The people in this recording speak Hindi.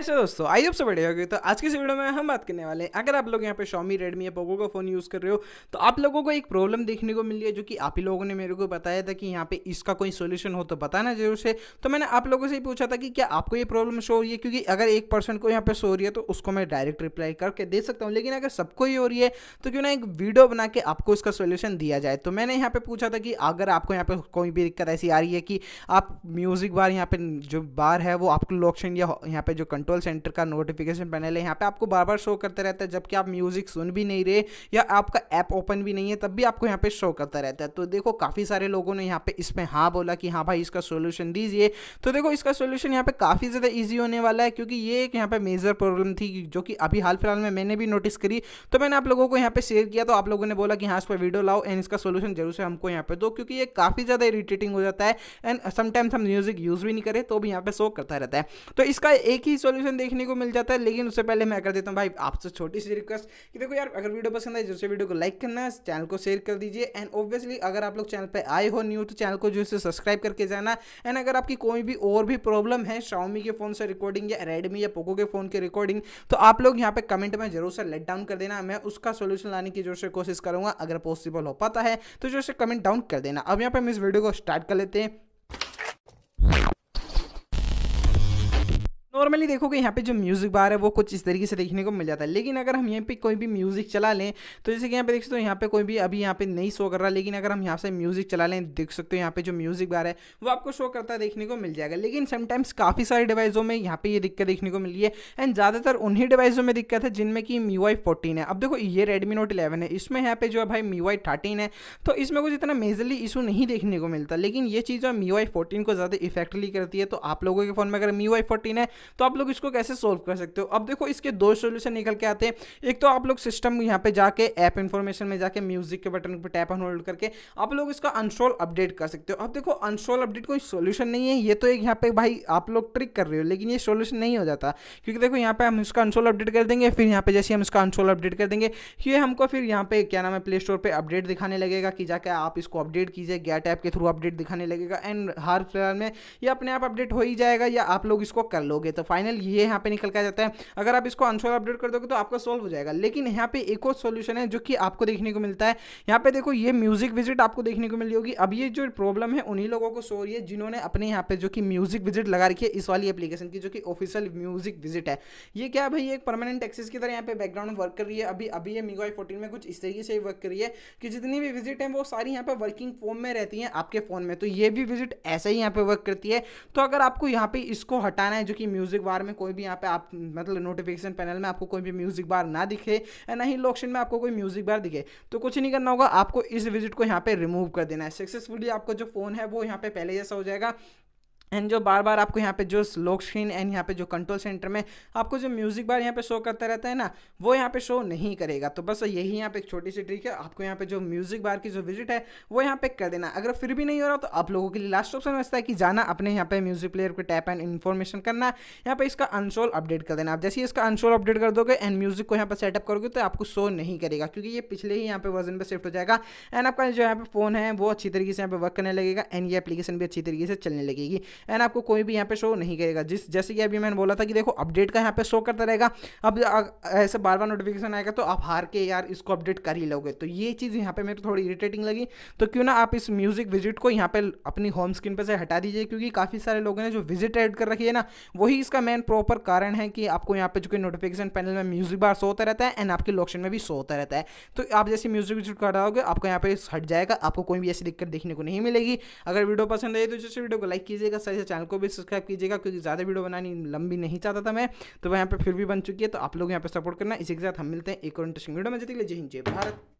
ऐसे दोस्तों आई अब से बढ़िया होगी तो आज की इस वीडियो में हम बात करने वाले हैं अगर आप लोग यहाँ पे शॉमी रेडमी या पोगो का फ़ोन यूज़ कर रहे हो तो आप लोगों को एक प्रॉब्लम देखने को मिली है जो कि आप ही लोगों ने मेरे को बताया था कि यहाँ पे इसका कोई सोल्यूशन हो तो बताना जरूर से तो मैंने आप लोगों से ही पूछा था कि क्या आपको ये प्रॉब्लम शो हो रही है क्योंकि अगर एक पर्सन को यहाँ पर शो हो रही है तो उसको मैं डायरेक्ट रिप्लाई करके दे सकता हूँ लेकिन अगर सबको ही हो रही है तो क्यों ना एक वीडियो बना के आपको इसका सोल्यूशन दिया जाए तो मैंने यहाँ पर पूछा था कि अगर आपको यहाँ पर कोई भी दिक्कत ऐसी आ रही है कि आप म्यूज़िक बार यहाँ पर जो बार है वो आपको लोकशन या यहाँ पर जो कंट्रोल कंट्रोल सेंटर का नोटिफिकेशन पैनल है यहाँ पे आपको बार बार शो करते रहता है जबकि आप म्यूजिक सुन भी नहीं रहे या आपका ऐप ओपन भी नहीं है तब भी आपको यहाँ पे शो करता रहता है तो देखो काफ़ी सारे लोगों ने यहाँ पे इसमें हाँ बोला कि हाँ भाई इसका सोल्यूशन दीजिए तो देखो इसका सोल्यूशन यहाँ पे काफ़ी ज़्यादा ईजी होने वाला है क्योंकि ये एक यहाँ पे मेजर प्रॉब्लम थी जो कि अभी हाल फिलहाल में मैंने भी नोटिस करी तो मैंने आप लोगों को यहाँ पे शेयर किया तो आप लोगों ने बोला कि हाँ इस पर वीडियो लाओ एंड इसका सोल्यूशन जरूर से हमको यहाँ पे दो क्योंकि ये काफ़ी ज़्यादा इरिटेटिंग हो जाता है एंड समटाइम्स हम म्यूजिक यूज़ भी नहीं करें तो भी यहाँ पे शो करता रहता है तो इसका एक ही सोल्यूशन सोल्यूशन देखने को मिल जाता है लेकिन उससे पहले मैं कर देता हूँ भाई आपसे छोटी सी रिक्वेस्ट कि देखो यार अगर वीडियो पसंद आए जैसे वीडियो को लाइक करना चैनल को शेयर कर दीजिए एंड ऑब्वियसली अगर आप लोग चैनल पर आए हो न्यू तो चैनल को जो है सब्सक्राइब करके जाना एंड अगर आपकी कोई भी और भी प्रॉब्लम है शाउमी के फ़ोन से रिकॉर्डिंग या रेडमी या पोको के फ़ोन की रिकॉर्डिंग तो आप लोग यहाँ पे कमेंट में जरूर से लेट डाउन कर देना मैं उसका सोल्यूशन लाने की जोर से कोशिश करूंगा अगर पॉसिबल हो पाता है तो जो से कमेंट डाउन कर देना अब यहाँ पर हम इस वीडियो को स्टार्ट कर लेते हैं नॉर्मली देखोगे यहाँ पे जो म्यूज़िक बार है वो कुछ इस तरीके से देखने को मिल जाता है लेकिन अगर हम यहाँ पे कोई भी म्यूज़िक चला लें तो जैसे कि यहाँ पे देख सकते हो यहाँ पे कोई भी अभी यहाँ पे नहीं शो कर रहा लेकिन अगर हम यहाँ से म्यूज़िक चला लें देख सकते हो यहाँ पे जो म्यूज़िक बार है वो आपको शो करता देखने को मिल जाएगा लेकिन समटाइम्स काफ़ी सारे डिवाइसों में यहाँ पे ये दिक्कत देखने को मिली है एंड ज़्यादातर उन्हीं डिवाइसों में दिक्कत है जिनमें कि मी वाई फोर्टीन है अब देखो ये रेडमी नोट इलेवन है इसमें यहाँ पे जो है भाई मी वाई थर्टीन है तो इसमें कुछ इतना मेजरली इशू नहीं देखने को मिलता लेकिन ये चीज़ जो मी वाई फोर्टीन को ज़्यादा इफेक्टली करती है तो आप लोगों के फ़ोन में अगर मी वाई फोर्टीन है तो आप लोग इसको कैसे सोल्व कर सकते हो अब देखो इसके दो सोल्यूशन निकल के आते हैं एक तो आप लोग सिस्टम यहाँ पे जाके ऐप इन्फॉर्मेशन में जाके म्यूजिक के बटन पर टैप एंड होल्ड करके आप लोग इसका अनस्टॉल अपडेट कर सकते हो अब देखो अनस्टॉल अपडेट कोई सोल्यूशन नहीं है ये तो एक यहाँ पे भाई आप लोग ट्रिक कर रहे हो लेकिन ये सोल्यूशन नहीं हो जाता क्योंकि देखो यहाँ पे हम इसका अनस्टॉल अपडेट कर देंगे फिर यहाँ पे जैसे हम इसका अनस्टॉल अपडेट कर देंगे ये हमको फिर यहाँ पे क्या नाम है प्ले स्टोर पर अपडेट दिखाने लगेगा कि जाके आप इसको अपडेट कीजिए गैट ऐप के थ्रू अपडेट दिखाने लगेगा एंड हर फिलहाल में ये अपने आप अपडेट हो ही जाएगा या आप लोग इसको कर लोगे तो फाइनल ये यहाँ पे निकल कर जाता है अगर आप इसको आंसर अपडेट कर दोगे तो आपका सॉल्व हो जाएगा लेकिन यहाँ पे एक और सोल्यूशन है जो कि आपको देखने को मिलता है यहाँ पे देखो ये म्यूजिक विजिट आपको देखने को मिली होगी अब ये जो प्रॉब्लम है उन्हीं लोगों को सो रही है जिन्होंने अपने यहाँ पे जो कि म्यूजिक विजिट लगा रखी है इस वाली एप्लीकेशन की जो कि ऑफिशियल म्यूजिक विजिट है ये क्या भाई एक परमानेंट एक्सेस की तरह यहाँ पे बैकग्राउंड वर्क कर रही है अभी अभी ये मीवाई फोर्टीन में कुछ इस तरीके से वर्क कर रही है कि जितनी भी विजिट है वो सारी यहाँ पर वर्किंग फॉर्म में रहती हैं आपके फोन में तो ये भी विजिट ऐसे ही यहाँ पे वर्क करती है तो अगर आपको यहाँ पे इसको हटाना है जो कि म्यूजिक म्यूज़िक बार में कोई भी यहाँ पे आप मतलब नोटिफिकेशन पैनल में आपको कोई भी म्यूज़िक बार ना दिखे या ना ही लोकशन में आपको कोई म्यूज़िक बार दिखे तो कुछ नहीं करना होगा आपको इस विजिट को यहाँ पे रिमूव कर देना है सक्सेसफुली आपका जो फ़ोन है वो यहाँ पे पहले जैसा हो जाएगा एंड जो बार बार आपको यहाँ पे जो लोक स्क्रीन एंड यहाँ पे जो कंट्रोल सेंटर में आपको जो म्यूजिक बार यहाँ पे शो करता रहता है ना वो यहाँ पे शो नहीं करेगा तो बस यही यहाँ पे एक छोटी सी ट्रिक है आपको यहाँ पे जो म्यूजिक बार की जो विजिट है वो यहाँ पे कर देना अगर फिर भी नहीं हो रहा तो आप लोगों के लिए लास्ट ऑप्शन बचता है कि जाना अपने यहाँ पे म्यूजिक प्लेयर को टैप एंड इन्फॉर्मेशन करना यहाँ पे इसका अनशोल अपडेट कर देना आप जैसे ही इसका अनशोल अपडेट कर दोगे एंड म्यूजिक को यहाँ पर सेटअप करोगे तो आपको शो नहीं करेगा क्योंकि ये पिछले ही यहाँ पे वर्जन पर शिफ्ट हो जाएगा एंड आपका जो यहाँ पे फोन है वो अच्छी तरीके से यहाँ पे वर्क करने लगेगा एंड ये अपलीकेशन भी अच्छी तरीके से चलने लगेगी एंड आपको कोई भी यहाँ पे शो नहीं करेगा जिस जैसे कि अभी मैंने बोला था कि देखो अपडेट का यहाँ पे शो करता रहेगा अब ऐसे बार बार नोटिफिकेशन आएगा तो आप हार के यार इसको अपडेट कर ही लोगे तो ये चीज़ यहाँ पे मेरे थोड़ी इरिटेटिंग लगी तो क्यों ना आप इस म्यूज़िक विजिट को यहाँ पे अपनी होम स्क्रीन पर से हटा दीजिए क्योंकि काफ़ी सारे लोगों ने जो विजिट एड कर रखी है ना वही इसका मेन प्रॉपर कारण है कि आपको यहाँ पे जो कि नोटिफिकेशन पैनल में म्यूज़िक बार शो होता रहता है एंड आपके लोकेशन में भी शो होता रहता है तो आप जैसे म्यूज़िक विजिट कर रहोगे आपको यहाँ पे हट जाएगा आपको कोई भी ऐसी दिक्कत देखने को नहीं मिलेगी अगर वीडियो पसंद आई तो जैसे वीडियो को लाइक कीजिएगा सारी से चैनल को भी सब्सक्राइब कीजिएगा क्योंकि ज़्यादा वीडियो बनानी लंबी नहीं चाहता था मैं तो वह यहाँ पर फिर भी बन चुकी है तो आप लोग यहाँ पर सपोर्ट करना इसी के साथ हम मिलते हैं एक और इंटरेस्टिंग वीडियो में जैसे जय हिंद जय भारत